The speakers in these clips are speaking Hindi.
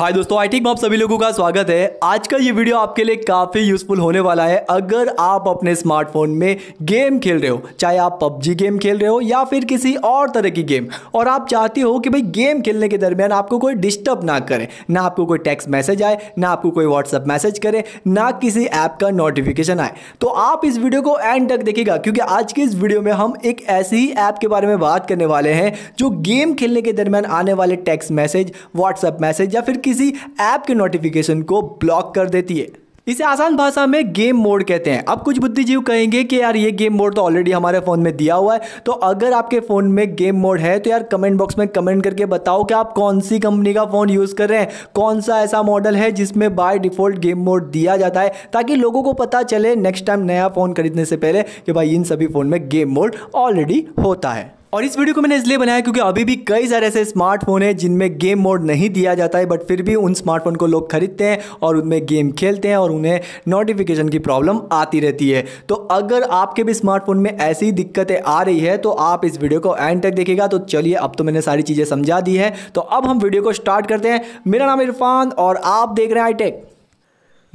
हाय दोस्तों आई टिक में आप सभी लोगों का स्वागत है आज का ये वीडियो आपके लिए काफ़ी यूजफुल होने वाला है अगर आप अपने स्मार्टफोन में गेम खेल रहे हो चाहे आप पबजी गेम खेल रहे हो या फिर किसी और तरह की गेम और आप चाहते हो कि भाई गेम खेलने के दरमियान आपको कोई डिस्टर्ब ना करे ना आपको कोई टेक्स्ट मैसेज आए ना आपको कोई व्हाट्सअप मैसेज करे ना किसी ऐप का नोटिफिकेशन आए तो आप इस वीडियो को एंड तक देखेगा क्योंकि आज की इस वीडियो में हम एक ऐसी ही ऐप के बारे में बात करने वाले हैं जो गेम खेलने के दरमियान आने वाले टैक्स मैसेज व्हाट्सअप मैसेज या फिर किसी ऐप के नोटिफिकेशन को ब्लॉक कर देती है इसे आसान भाषा में गेम मोड कहते हैं अब कुछ बुद्धिजीव कहेंगे कि यार ये गेम मोड तो ऑलरेडी हमारे फ़ोन में दिया हुआ है तो अगर आपके फ़ोन में गेम मोड है तो यार कमेंट बॉक्स में कमेंट करके बताओ कि आप कौन सी कंपनी का फ़ोन यूज़ कर रहे हैं कौन सा ऐसा मॉडल है जिसमें बाय डिफ़ॉल्ट गेम मोड दिया जाता है ताकि लोगों को पता चले नेक्स्ट टाइम नया फ़ोन खरीदने से पहले कि भाई इन सभी फ़ोन में गेम मोड ऑलरेडी होता है और इस वीडियो को मैंने इसलिए बनाया क्योंकि अभी भी कई सारे ऐसे स्मार्टफोन हैं जिनमें गेम मोड नहीं दिया जाता है बट फिर भी उन स्मार्टफोन को लोग खरीदते हैं और उनमें गेम खेलते हैं और उन्हें नोटिफिकेशन की प्रॉब्लम आती रहती है तो अगर आपके भी स्मार्टफोन में ऐसी दिक्कतें आ रही है तो आप इस वीडियो को एंड तक देखेगा तो चलिए अब तो मैंने सारी चीज़ें समझा दी है तो अब हम वीडियो को स्टार्ट करते हैं मेरा नाम इरफान और आप देख रहे हैं आई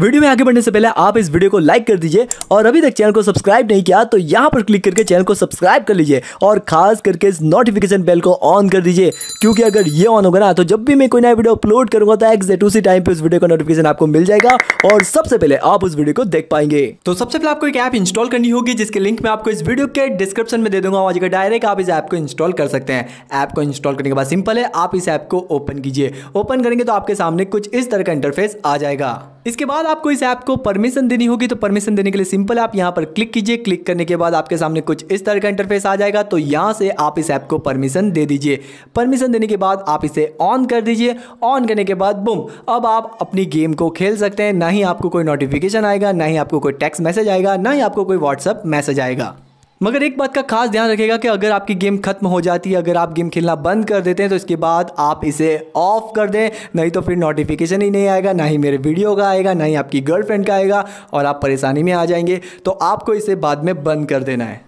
वीडियो में आगे बढ़ने से पहले आप इस वीडियो को लाइक कर दीजिए और अभी तक चैनल को सब्सक्राइब नहीं किया तो यहाँ पर क्लिक करके चैनल को सब्सक्राइब कर लीजिए और खास करके इस नोटिफिकेशन बेल को ऑन कर दीजिए क्योंकि अगर ये ऑन होगा ना तो जब भी मैं कोई नया वीडियो अपलोड करूंगा तो एग्जैक्ट उसी टाइम पर उस वीडियो का नोटिफिकेशन आपको मिल जाएगा और सबसे पहले आप उस वीडियो को देख पाएंगे तो सबसे पहले आपको एक ऐप इंस्टॉल करनी होगी जिसके लिंक मैं आपको इस वीडियो के डिस्क्रिप्शन में दे दूंगा और डायरेक्ट आप इस ऐप को इंस्टॉल कर सकते हैं ऐप को इंस्टॉल करने के बाद सिंपल है आप इस ऐप को ओपन कीजिए ओपन करेंगे तो आपके सामने कुछ इस तरह का इंटरफेस आ जाएगा इसके बाद बाद आपको इस ऐप को परमिशन देनी होगी तो परमिशन देने के लिए सिंपल आप यहाँ पर क्लिक कीजिए क्लिक करने के बाद आपके सामने कुछ इस तरह का इंटरफेस आ जाएगा तो यहाँ से आप इस ऐप को परमिशन दे दीजिए परमिशन देने के बाद आप इसे ऑन कर दीजिए ऑन करने के बाद बुम अब आप अपनी गेम को खेल सकते हैं ना ही आपको कोई नोटिफिकेशन आएगा ना ही आपको कोई टेक्स्ट मैसेज आएगा ना ही आपको कोई व्हाट्सअप मैसेज आएगा मगर एक बात का खास ध्यान रखेगा कि अगर आपकी गेम खत्म हो जाती है अगर आप गेम खेलना बंद कर देते हैं तो इसके बाद आप इसे ऑफ कर दें नहीं तो फिर नोटिफिकेशन ही नहीं आएगा ना ही मेरे वीडियो का आएगा ना ही आपकी गर्लफ्रेंड का आएगा और आप परेशानी में आ जाएंगे तो आपको इसे बाद में बंद कर देना है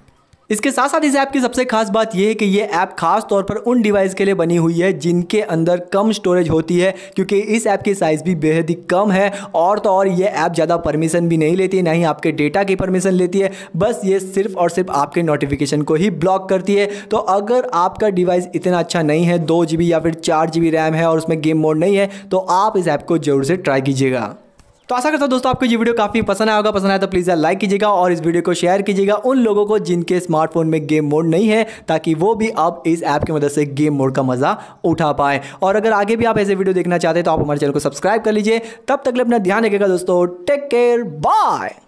इसके साथ साथ इस ऐप की सबसे खास बात यह है कि ये ऐप खास तौर पर उन डिवाइस के लिए बनी हुई है जिनके अंदर कम स्टोरेज होती है क्योंकि इस ऐप की साइज़ भी बेहद ही कम है और तो और ये ऐप ज़्यादा परमिशन भी नहीं लेती है ना ही आपके डेटा की परमिशन लेती है बस ये सिर्फ और सिर्फ आपके नोटिफिकेशन को ही ब्लॉक करती है तो अगर आपका डिवाइस इतना अच्छा नहीं है दो या फिर चार रैम है और उसमें गेम मोड नहीं है तो आप इस ऐप को ज़रूर से ट्राई कीजिएगा तो आशा करता हूँ दोस्तों आपको ये वीडियो काफ़ी पसंद आया होगा पसंद आया तो प्लीज़ लाइक कीजिएगा और इस वीडियो को शेयर कीजिएगा उन लोगों को जिनके स्मार्टफोन में गेम मोड नहीं है ताकि वो भी अब इस ऐप की मदद से गेम मोड का मज़ा उठा पाए और अगर आगे भी आप ऐसे वीडियो देखना चाहते हैं तो आप हमारे चैनल को सब्सक्राइब कर लीजिए तब तक अपना ध्यान रखेगा दोस्तों टेक केयर बाय